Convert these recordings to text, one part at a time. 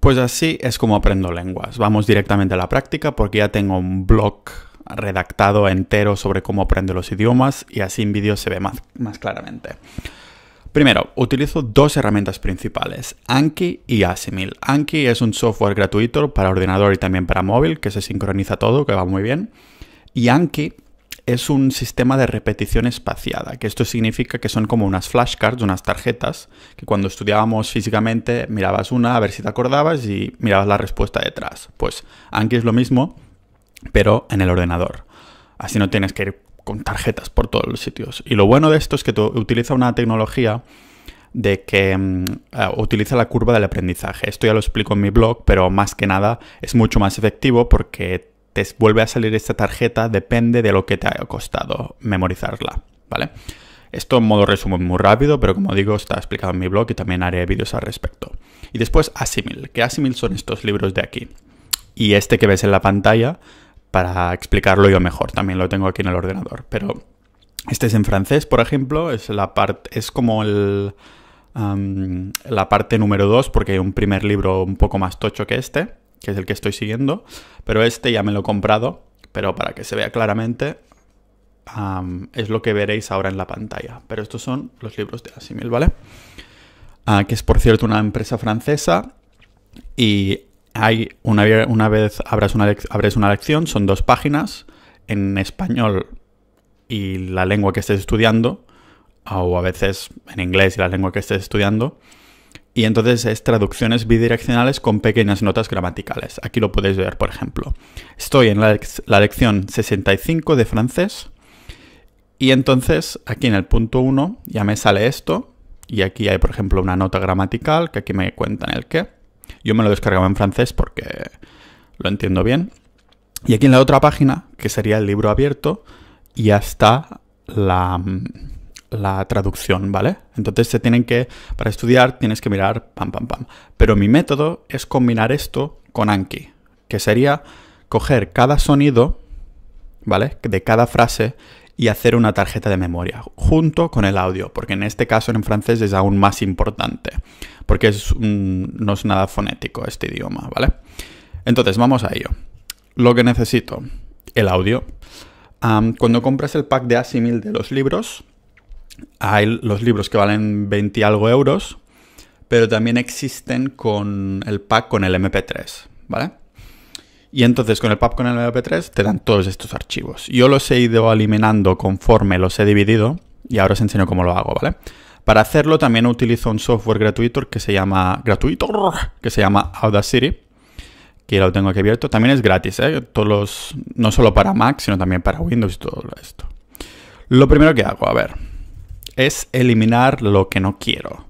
Pues así es como aprendo lenguas. Vamos directamente a la práctica porque ya tengo un blog redactado entero sobre cómo aprendo los idiomas y así en vídeo se ve más, más claramente. Primero, utilizo dos herramientas principales, Anki y Asimil. Anki es un software gratuito para ordenador y también para móvil que se sincroniza todo, que va muy bien. Y Anki es un sistema de repetición espaciada, que esto significa que son como unas flashcards, unas tarjetas, que cuando estudiábamos físicamente mirabas una a ver si te acordabas y mirabas la respuesta detrás. Pues aquí es lo mismo, pero en el ordenador. Así no tienes que ir con tarjetas por todos los sitios. Y lo bueno de esto es que utiliza una tecnología de que mm, eh, utiliza la curva del aprendizaje. Esto ya lo explico en mi blog, pero más que nada es mucho más efectivo porque vuelve a salir esta tarjeta depende de lo que te haya costado memorizarla, ¿vale? Esto en modo resumen muy rápido, pero como digo, está explicado en mi blog y también haré vídeos al respecto. Y después Asimil, ¿Qué Asimil son estos libros de aquí. Y este que ves en la pantalla, para explicarlo yo mejor, también lo tengo aquí en el ordenador. Pero este es en francés, por ejemplo, es, la parte es como el, la parte número 2, porque hay un primer libro un poco más tocho que este, que es el que estoy siguiendo, pero este ya me lo he comprado, pero para que se vea claramente es lo que veréis ahora en la pantalla. Pero estos son los libros de Asimil, ¿vale? Ah, que es por cierto una empresa francesa y hay una, vez abres una, abres una lección, son dos páginas en español y la lengua que estés estudiando, o a veces en inglés y la lengua que estés estudiando, y entonces es traducciones bidireccionales con pequeñas notas gramaticales. Aquí lo podéis ver, por ejemplo. Estoy en la, lección 65 de francés y entonces aquí en el punto 1 ya me sale esto y aquí hay, por ejemplo, una nota gramatical que aquí me cuentan el qué. Yo me lo descargaba en francés porque lo entiendo bien. Y aquí en la otra página, que sería el libro abierto, ya está la, mm, la traducción, ¿vale? Entonces se tienen que, para estudiar tienes que mirar pam, pam, pam. Pero mi método es combinar esto con Anki, que sería coger cada sonido, ¿vale? De cada frase y hacer una tarjeta de memoria junto con el audio, porque en este caso en francés es aún más importante, porque es no es nada fonético este idioma, ¿vale? Entonces vamos a ello. Lo que necesito, el audio. cuando compras el pack de Asimil de los libros, hay los libros que valen 20 y algo euros, pero también existen con el pack con el MP3, ¿vale? Y entonces con el pack con el MP3 te dan todos estos archivos. Yo los he ido eliminando conforme los he dividido y ahora os enseño cómo lo hago, ¿vale? Para hacerlo también utilizo un software gratuito que se llama gratuito que se llama Audacity, que lo tengo aquí abierto. También es gratis, ¿eh? Todos no solo para Mac, sino también para Windows y todo esto. Lo primero que hago, a ver, es eliminar lo que no quiero.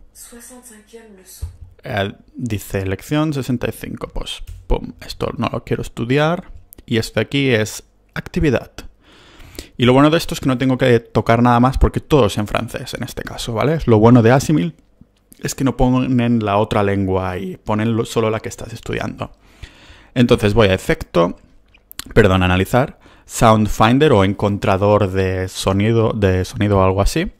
Eh, dice lección 65, pues pum, esto no lo quiero estudiar. Y este aquí es actividad. Y lo bueno de esto es que no tengo que tocar nada más porque todo es en francés en este caso, ¿vale? Lo bueno de Asimil es que no ponen la otra lengua y ponen solo la que estás estudiando. Entonces voy a efecto, perdón, analizar, Sound Finder o encontrador de sonido, de sonido o algo así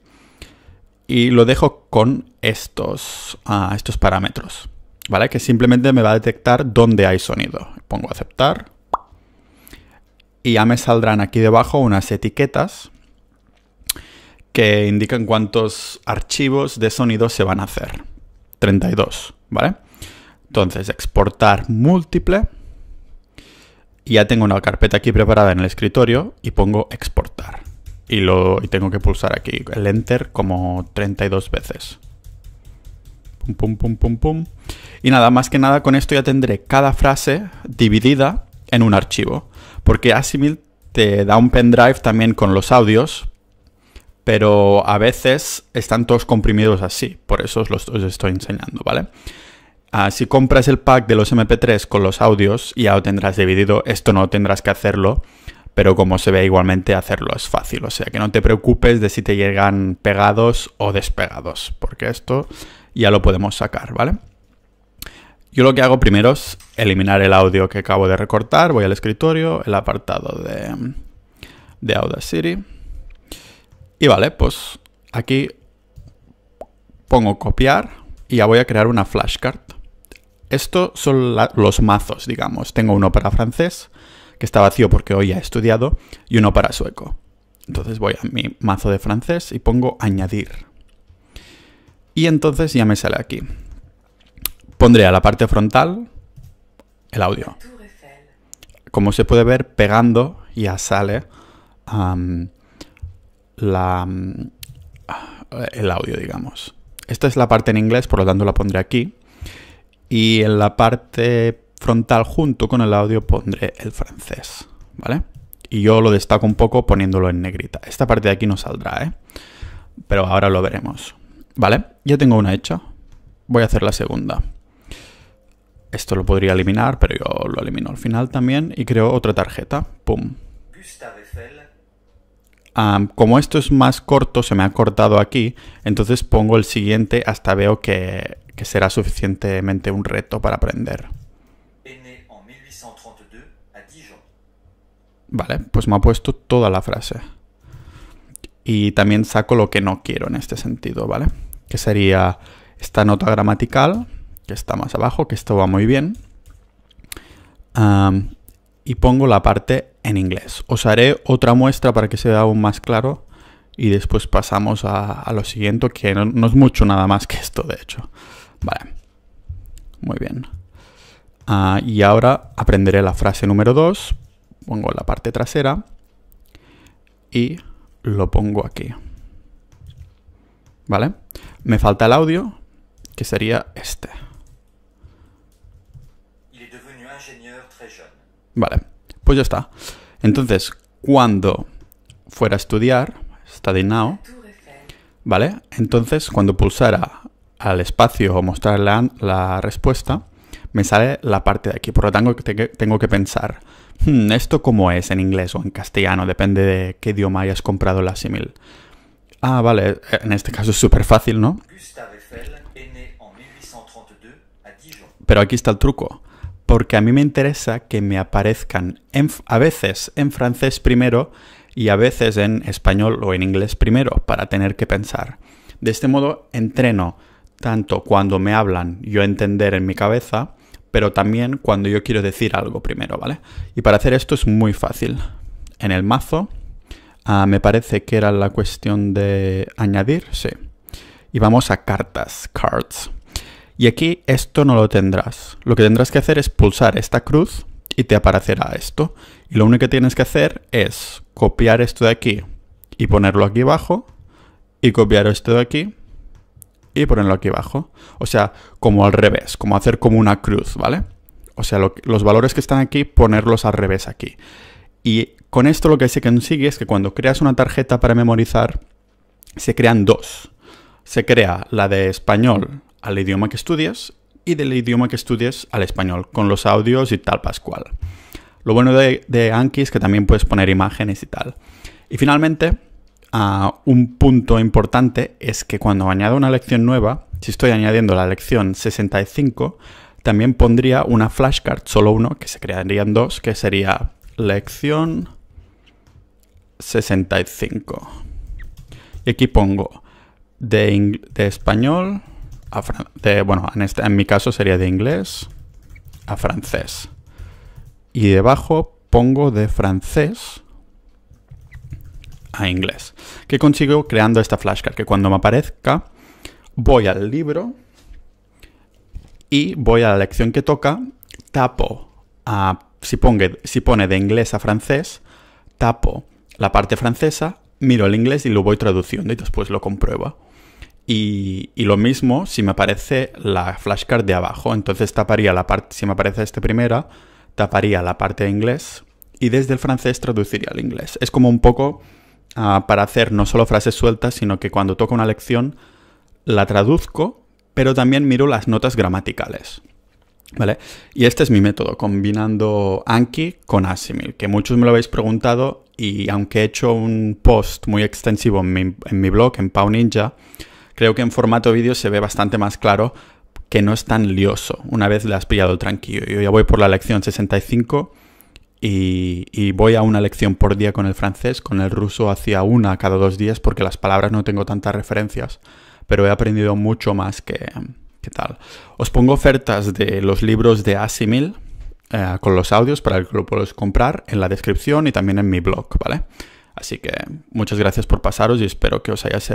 y lo dejo con estos, ah, estos parámetros, ¿vale? Que simplemente me va a detectar dónde hay sonido. Pongo aceptar y ya me saldrán aquí debajo unas etiquetas que indican cuántos archivos de sonido se van a hacer. 32, ¿vale? Entonces, exportar múltiple. Ya tengo una carpeta aquí preparada en el escritorio y pongo exportar y, lo, y tengo que pulsar aquí el Enter como 32 veces. Pum, pum, pum, pum, pum. Y nada, más que nada con esto ya tendré cada frase dividida en un archivo. Porque Asimil te da un pendrive también con los audios, pero a veces están todos comprimidos así. Por eso os los estoy enseñando, ¿vale? Ah, si compras el pack de los MP3 con los audios, ya lo tendrás dividido. Esto no tendrás que hacerlo pero como se ve igualmente hacerlo es fácil, o sea que no te preocupes de si te llegan pegados o despegados, porque esto ya lo podemos sacar, ¿vale? Yo lo que hago primero es eliminar el audio que acabo de recortar, voy al escritorio, el apartado de, de Audacity, y vale, pues aquí pongo copiar y ya voy a crear una flashcard. Estos son los mazos, digamos. Tengo uno para francés, que está vacío porque hoy ha estudiado, y uno para sueco. Entonces voy a mi mazo de francés y pongo añadir. Y entonces ya me sale aquí. Pondré a la parte frontal el audio. Como se puede ver, pegando ya sale la, el audio, digamos. Esta es la parte en inglés, por lo tanto la pondré aquí. Y en la parte frontal junto con el audio pondré el francés, ¿vale? Y yo lo destaco un poco poniéndolo en negrita. Esta parte de aquí no saldrá, ¿eh? Pero ahora lo veremos, ¿vale? Ya tengo una hecha. Voy a hacer la segunda. Esto lo podría eliminar, pero yo lo elimino al final también y creo otra tarjeta. ¡Pum! como esto es más corto, se me ha cortado aquí, entonces pongo el siguiente hasta veo que será suficientemente un reto para aprender. Vale, pues me ha puesto toda la frase. Y también saco lo que no quiero en este sentido, ¿vale? Que sería esta nota gramatical, que está más abajo, que esto va muy bien. y pongo la parte en inglés. Os haré otra muestra para que sea aún más claro y después pasamos a, lo siguiente, que no es mucho nada más que esto, de hecho. Vale. Muy bien. Ah, y ahora aprenderé la frase número 2, pongo la parte trasera y lo pongo aquí. ¿Vale? Me falta el audio, que sería este. Vale, pues ya está. Entonces, cuando fuera a estudiar, de now, ¿vale? Entonces, cuando pulsara al espacio o mostrar la respuesta, me sale la parte de aquí. Por lo tanto, tengo que pensar, hmm, ¿esto cómo es en inglés o en castellano? Depende de qué idioma hayas comprado la simil. Ah, vale, eh, en este caso es súper fácil, ¿no? Pero aquí está el truco, porque a mí me interesa que me aparezcan a veces en francés primero y a veces en español o en inglés primero para tener que pensar. De este modo entreno tanto cuando me hablan yo entender en mi cabeza pero también cuando yo quiero decir algo primero, ¿vale? Y para hacer esto es muy fácil. En el mazo, ah, me parece que era la cuestión de añadir, sí. Y vamos a cartas, cards. Y aquí esto no lo tendrás. Lo que tendrás que hacer es pulsar esta cruz y te aparecerá esto. Y lo único que tienes que hacer es copiar esto de aquí y ponerlo aquí abajo y copiar esto de aquí y ponerlo aquí abajo. O sea, como al revés, como hacer como una cruz, ¿vale? O sea, los valores que están aquí, ponerlos al revés aquí. Y con esto lo que se consigue es que cuando creas una tarjeta para memorizar, se crean dos. Se crea la de español al idioma que estudias y del idioma que estudias al español, con los audios y tal pascual. Lo bueno de, de Anki es que también puedes poner imágenes y tal. Y finalmente, un punto importante es que cuando añado una lección nueva, si estoy añadiendo la lección 65, también pondría una flashcard, solo uno, que se crearían dos, que sería lección 65. Y aquí pongo de, español a bueno, en, este, en mi caso sería de inglés a francés. Y debajo pongo de francés a inglés. ¿Qué consigo creando esta flashcard? Que cuando me aparezca, voy al libro y voy a la lección que toca, tapo a, si, si pone de inglés a francés, tapo la parte francesa, miro el inglés y lo voy traduciendo y después lo compruebo. Y, lo mismo si me aparece la flashcard de abajo. Entonces taparía la parte, si me aparece esta primera, taparía la parte de inglés y desde el francés traduciría al inglés. Es como un poco para hacer no solo frases sueltas, sino que cuando toco una lección la traduzco, pero también miro las notas gramaticales. ¿Vale? Y este es mi método, combinando Anki con Asimil, que muchos me lo habéis preguntado y aunque he hecho un post muy extensivo en mi, blog, en Pau Ninja, creo que en formato vídeo se ve bastante más claro que no es tan lioso una vez le has pillado tranquilo. Yo ya voy por la lección 65 y, voy a una lección por día con el francés, con el ruso hacia una cada dos días porque las palabras no tengo tantas referencias, pero he aprendido mucho más que, tal. Os pongo ofertas de los libros de Asimil eh, con los audios para que lo podáis comprar en la descripción y también en mi blog, ¿vale? Así que muchas gracias por pasaros y espero que os haya servido.